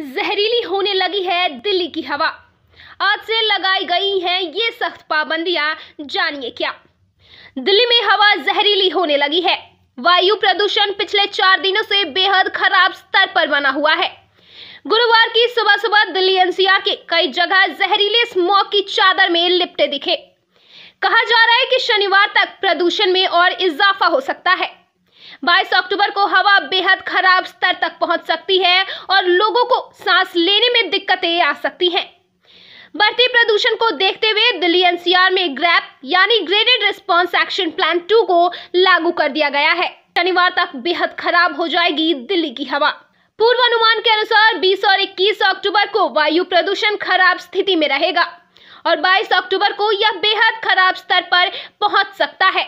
जहरीली होने लगी है दिल्ली की हवा आज से लगाई गई हैं ये सख्त पाबंदियां जानिए क्या दिल्ली में हवा जहरीली होने लगी है वायु प्रदूषण पिछले चार दिनों से बेहद खराब स्तर पर बना हुआ है गुरुवार की सुबह सुबह दिल्ली एनसीआर के कई जगह जहरीले स्मोक की चादर में लिपटे दिखे कहा जा रहा है कि शनिवार तक प्रदूषण में और इजाफा हो सकता है बाईस अक्टूबर को हवा बेहद खराब स्तर तक पहुंच सकती है और लोगों को सांस लेने में दिक्कतें आ सकती हैं बढ़ते प्रदूषण को देखते हुए दिल्ली एनसीआर में ग्रैप यानी graded response action plan two को लागू कर दिया गया है शनिवार तक बेहद खराब हो जाएगी दिल्ली की हवा पूर्वानुमान के अनुसार 20 और 21 अक्टूबर को वायु प्रदूषण खराब स्थिति में रहेगा और 22 अक्टूबर को यह बेहद खराब स्तर पर पहुंच सकता है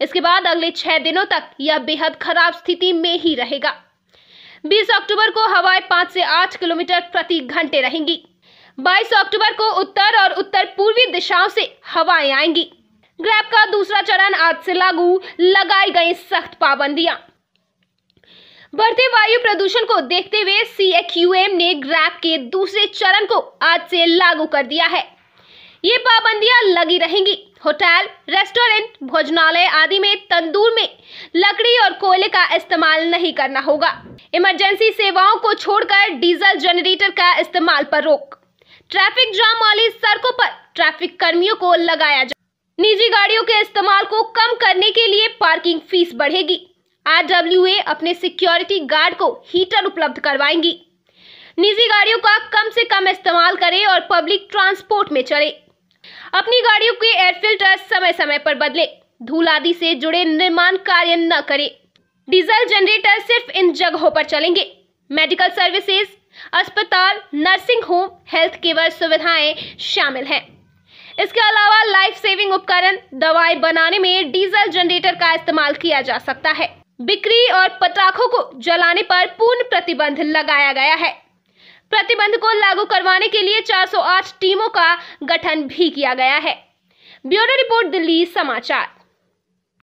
इसके बाद अगले छह दिनों तक यह बेहद खराब स्थिति में ही रहेगा 20 अक्टूबर को हवाएं पांच से आठ किलोमीटर प्रति घंटे रहेंगी 22 अक्टूबर को उत्तर और उत्तर पूर्वी दिशाओं से हवाएं आएंगी ग्रैप का दूसरा चरण आज से लागू लगाई गई सख्त पाबंदियां बढ़ते वायु प्रदूषण को देखते हुए सी ने ग्रैप के दूसरे चरण को आज से लागू कर दिया है ये पाबंदियां लगी रहेंगी होटल रेस्टोरेंट भोजनालय आदि में तंदूर में लकड़ी और कोयले का इस्तेमाल नहीं करना होगा इमरजेंसी सेवाओं को छोड़कर डीजल जनरेटर का इस्तेमाल पर रोक ट्रैफिक जाम वाली सड़कों पर ट्रैफिक कर्मियों को लगाया जाए निजी गाड़ियों के इस्तेमाल को कम करने के लिए पार्किंग फीस बढ़ेगी आरडब्ल्यूए अपने सिक्योरिटी गार्ड को हीटर उपलब्ध करवाएंगी निजी गाड़ियों का कम से कम इस्तेमाल करें और पब्लिक ट्रांसपोर्ट में चले अपनी गाड़ियों के एयर फिल्टर समय समय पर बदले धूल आदि से जुड़े निर्माण कार्य न करें डीजल जनरेटर सिर्फ इन जगहों पर चलेंगे मेडिकल सर्विसेज अस्पताल नर्सिंग होम हेल्थ केयर सुविधाएं शामिल हैं इसके अलावा लाइफ सेविंग उपकरण दवाई बनाने में डीजल जनरेटर का इस्तेमाल किया जा सकता है बिक्री और पटाखों को जलाने पर पूर्ण प्रतिबंध लगाया गया है प्रतिबंध को लागू करवाने के लिए 408 टीमों का गठन भी किया गया है ब्यूरो रिपोर्ट दिल्ली समाचार